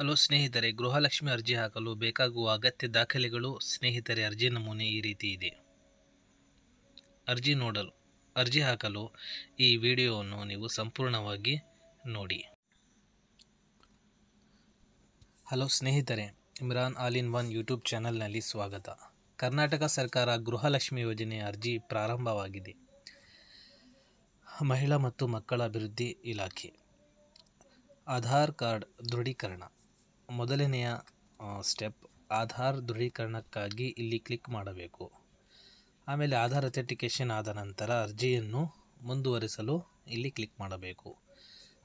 hello ಸ್ನೇಹಿತರೆ ಗೃಹಲಕ್ಷ್ಮಿ ಅರ್ಜಿ ಹಾಕಲು ಬೇಕಾಗುವ ಅಗತ್ಯ ದಾಖಲೆಗಳು ಸ್ನೇಹಿತರೆ ಅರ್ಜಿ ನಮೂನೆ ಈ ರೀತಿ ಇದೆ ಅರ್ಜಿ ನೋಡಲು ಅರ್ಜಿ ಹಾಕಲು ಈ ವಿಡಿಯೋವನ್ನು ನೀವು ಸಂಪೂರ್ಣವಾಗಿ ನೋಡಿ ಹಲೋ ಸ್ನೇಹಿತರೆ Imran all in one YouTube ಚಾನಲ್ನಲ್ಲಿ ಸ್ವಾಗತ ಕರ್ನಾಟಕ ಸರ್ಕಾರ ಗೃಹಲಕ್ಷ್ಮಿ ಯೋಜನೆ ಅರ್ಜಿ ಪ್ರಾರಂಭವಾಗಿದೆ ಮಹಿಳಾ ಮತ್ತು ಮಕ್ಕಳ ಅಭಿವೃದ್ಧಿ ಇಲಾಖೆ ಆಧಾರ್ ಕಾರ್ಡ್ ದೃಢೀಕರಣ ಮೊದಲನೆಯ ಸ್ಟೆಪ್ ಆಧಾರ್ ದೃಢೀಕರಣಕ್ಕಾಗಿ ಇಲ್ಲಿ ಕ್ಲಿಕ್ ಮಾಡಬೇಕು ಆಮೇಲೆ ಆಧಾರ್ ಅಥೆಂಟಿಕೇಷನ್ ಆದ ನಂತರ ಅರ್ಜಿಯನ್ನು ಮುಂದುವರಿಸಲು ಇಲ್ಲಿ ಕ್ಲಿಕ್ ಮಾಡಬೇಕು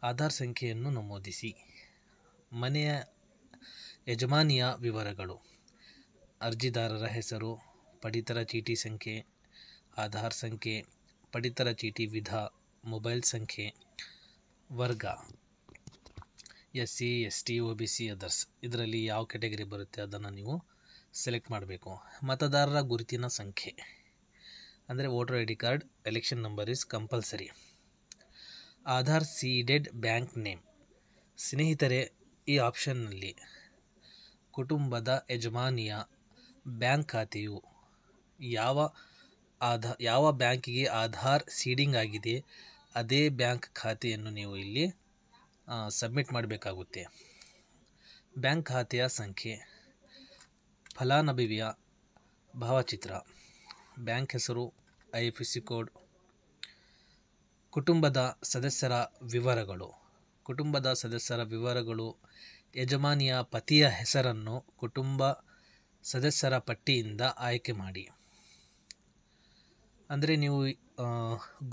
ಆಧಾರ್ ಸಂಖ್ಯೆಯನ್ನು ನಮೂದಿಸಿ ಮನೆಯ ಯಜಮಾನಿಯ ವಿವರಗಳು ಅರ್ಜಿದಾರರ ಹೆಸರು ಪಡಿತರ ಚೀಟಿ ಸಂಖ್ಯೆ ಆಧಾರ್ ಸಂಖ್ಯೆ ಪಡಿತರ ಚೀಟಿ ವಿಧ ಮೊಬೈಲ್ ಸಂಖ್ಯೆ ವರ್ಗ S C S T O B C others ಇದರಲ್ಲಿ ಯಾವ ಕೆಟಗರಿ ಬರುತ್ತೆ ಅದನ್ನು ನೀವು ಸೆಲೆಕ್ಟ್ ಮಾಡಬೇಕು ಮತದಾರರ ಗುರುತಿನ ಸಂಖ್ಯೆ ಅಂದರೆ voter I D card election number is compulsory Aadhaar seeded bank name ಸ್ನೇಹಿತರೆ ಈ ಆಪ್ಷನ್ನಲ್ಲಿ ಕುಟುಂಬದ ಯಜಮಾನಿಯ ಬ್ಯಾಂಕ್ ಖಾತೆಯು ಯಾವ ಆಧಾ ಯಾವ ಬ್ಯಾಂಕಿಗೆ ಆಧಾರ್ ಸೀಡಿಂಗ್ ಆಗಿದೆ ಅದೇ ಬ್ಯಾಂಕ್ ಖಾತೆಯನ್ನು ನೀವು ಇಲ್ಲಿ ಸಬ್ಮಿಟ್ ಮಾಡಬೇಕಾಗುತ್ತೆ ಬ್ಯಾಂಕ್ ಖಾತೆಯ ಸಂಖ್ಯೆ ಫಲಾನುಭವಿಯ ಭಾವಚಿತ್ರ ಬ್ಯಾಂಕ್ ಹೆಸರು ಐ ಎಫ್ ಸಿ ಕೋಡ್ ಕುಟುಂಬದ ಸದಸ್ಯರ ವಿವರಗಳು ಕುಟುಂಬದ ಸದಸ್ಯರ ವಿವರಗಳು ಯಜಮಾನಿಯ ಪತಿಯ ಹೆಸರನ್ನು ಕುಟುಂಬ ಸದಸ್ಯರ ಪಟ್ಟಿಯಿಂದ ಆಯ್ಕೆ ಮಾಡಿ ಅಂದರೆ ನೀವು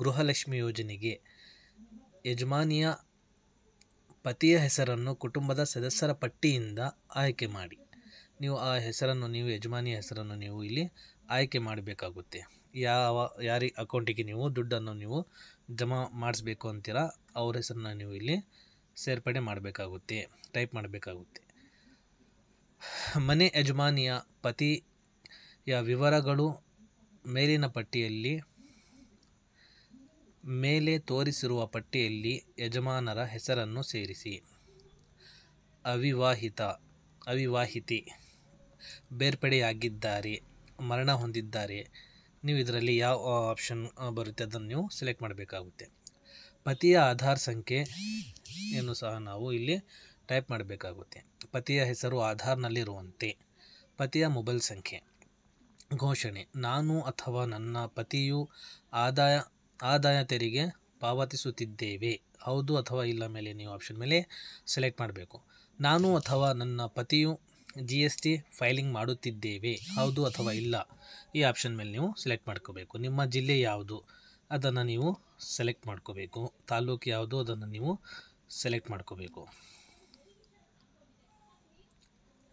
ಗೃಹಲಕ್ಷ್ಮಿ ಯೋಜನೆಗೆ ಯಜಮಾನಿಯ ಪತಿಯ ಹೆಸರನ್ನು ಕುಟುಂಬದ ಸದಸ್ಯರ ಪಟ್ಟಿಯಿಂದ ಆಯ್ಕೆ ಮಾಡಿ ನೀವು ಆ ಹೆಸರನ್ನು ನೀವು ಯಜಮಾನಿಯ ಹೆಸರನ್ನು ನೀವು ಇಲ್ಲಿ ಆಯ್ಕೆ ಮಾಡಬೇಕಾಗುತ್ತೆ ಯಾವ ಯಾರಿ ಅಕೌಂಟಿಗೆ ನೀವು ದುಡ್ಡನ್ನು ನೀವು ಜಮಾ ಮಾಡಿಸ್ಬೇಕು ಅಂತೀರ ಅವ್ರ ಹೆಸರನ್ನ ನೀವು ಇಲ್ಲಿ ಸೇರ್ಪಡೆ ಮಾಡಬೇಕಾಗುತ್ತೆ ಟೈಪ್ ಮಾಡಬೇಕಾಗುತ್ತೆ ಮನೆ ಯಜಮಾನಿಯ ಪತಿಯ ವಿವರಗಳು ಮೇಲಿನ ಪಟ್ಟಿಯಲ್ಲಿ ಮೇಲೆ ತೋರಿಸಿರುವ ಪಟ್ಟಿಯಲ್ಲಿ ಯಜಮಾನರ ಹೆಸರನ್ನು ಸೇರಿಸಿ ಅವಿವಾಹಿತ ಅವಿವಾಹಿತಿ ಬೇರ್ಪಡೆಯಾಗಿದ್ದಾರೆ ಮರಣ ಹೊಂದಿದ್ದಾರೆ ನೀವು ಇದರಲ್ಲಿ ಯಾವ ಆಪ್ಷನ್ ಬರುತ್ತೆ ಅದನ್ನು ನೀವು ಸೆಲೆಕ್ಟ್ ಮಾಡಬೇಕಾಗುತ್ತೆ ಪತಿಯ ಆಧಾರ್ ಸಂಖ್ಯೆ ಏನು ಸಹ ನಾವು ಇಲ್ಲಿ ಟೈಪ್ ಮಾಡಬೇಕಾಗುತ್ತೆ ಪತಿಯ ಹೆಸರು ಆಧಾರ್ನಲ್ಲಿರುವಂತೆ ಪತಿಯ ಮೊಬೈಲ್ ಸಂಖ್ಯೆ ಘೋಷಣೆ ನಾನು ಅಥವಾ ನನ್ನ ಪತಿಯು ಆದಾಯ ಆದಾಯ ತೆರಿಗೆ ಪಾವತಿಸುತ್ತಿದ್ದೇವೆ ಹೌದು ಅಥವಾ ಇಲ್ಲ ಮೇಲೆ ನೀವು ಆಪ್ಷನ್ ಮೇಲೆ ಸೆಲೆಕ್ಟ್ ಮಾಡಬೇಕು ನಾನು ಅಥವಾ ನನ್ನ ಪತಿಯು ಜಿ ಎಸ್ ಟಿ ಫೈಲಿಂಗ್ ಮಾಡುತ್ತಿದ್ದೇವೆ ಹೌದು ಅಥವಾ ಇಲ್ಲ ಈ ಆಪ್ಷನ್ ಮೇಲೆ ನೀವು ಸೆಲೆಕ್ಟ್ ಮಾಡ್ಕೋಬೇಕು ನಿಮ್ಮ ಜಿಲ್ಲೆ ಯಾವುದು ಅದನ್ನು ನೀವು ಸೆಲೆಕ್ಟ್ ಮಾಡ್ಕೋಬೇಕು ತಾಲೂಕು ಯಾವುದು ಅದನ್ನು ನೀವು ಸೆಲೆಕ್ಟ್ ಮಾಡ್ಕೋಬೇಕು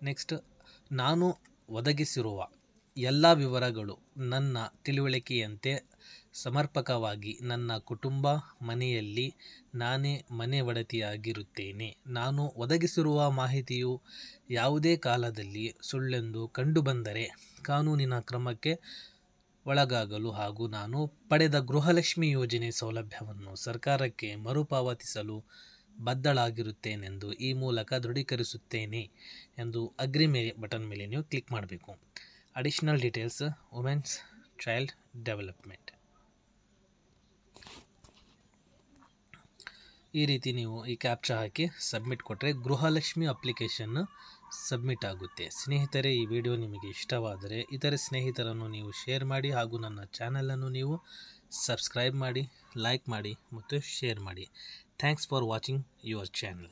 ನೆಕ್ಸ್ಟ್ ನಾನು ಒದಗಿಸಿರುವ ಎಲ್ಲ ವಿವರಗಳು ನನ್ನ ತಿಳುವಳಿಕೆಯಂತೆ ಸಮರ್ಪಕವಾಗಿ ನನ್ನ ಕುಟುಂಬ ಮನೆಯಲ್ಲಿ ನಾನೇ ಮನೆ ಒಡತಿಯಾಗಿರುತ್ತೇನೆ ನಾನು ಒದಗಿಸಿರುವ ಮಾಹಿತಿಯು ಯಾವುದೇ ಕಾಲದಲ್ಲಿ ಸುಳ್ಳೆಂದು ಕಂಡುಬಂದರೆ ಕಾನೂನಿನ ಕ್ರಮಕ್ಕೆ ಒಳಗಾಗಲು ಹಾಗೂ ನಾನು ಪಡೆದ ಗೃಹಲಕ್ಷ್ಮಿ ಯೋಜನೆ ಸೌಲಭ್ಯವನ್ನು ಸರ್ಕಾರಕ್ಕೆ ಮರುಪಾವತಿಸಲು ಬದ್ಧಳಾಗಿರುತ್ತೇನೆಂದು ಈ ಮೂಲಕ ದೃಢೀಕರಿಸುತ್ತೇನೆ ಎಂದು ಅಗ್ರಿ ಬಟನ್ ಮೇಲೆ ನೀವು ಕ್ಲಿಕ್ ಮಾಡಬೇಕು additional details women's child development ಈ ರೀತಿ ನೀವು ಈ ಕ್ಯಾಪ್ಚ ಹಾಕಿ ಸಬ್ಮಿಟ್ ಕೊಟ್ಟರೆ ಗೃಹಲಕ್ಷ್ಮಿ ಅಪ್ಲಿಕೇಶನ್ನು ಸಬ್ಮಿಟ್ ಆಗುತ್ತೆ ಸ್ನೇಹಿತರೆ ಈ ವಿಡಿಯೋ ನಿಮಗೆ ಇಷ್ಟವಾದರೆ ಇತರೆ ಸ್ನೇಹಿತರನ್ನು ನೀವು ಶೇರ್ ಮಾಡಿ ಹಾಗೂ ನನ್ನ ಚಾನಲನ್ನು ನೀವು ಸಬ್ಸ್ಕ್ರೈಬ್ ಮಾಡಿ ಲೈಕ್ ಮಾಡಿ ಮತ್ತು ಶೇರ್ ಮಾಡಿ thanks for watching your channel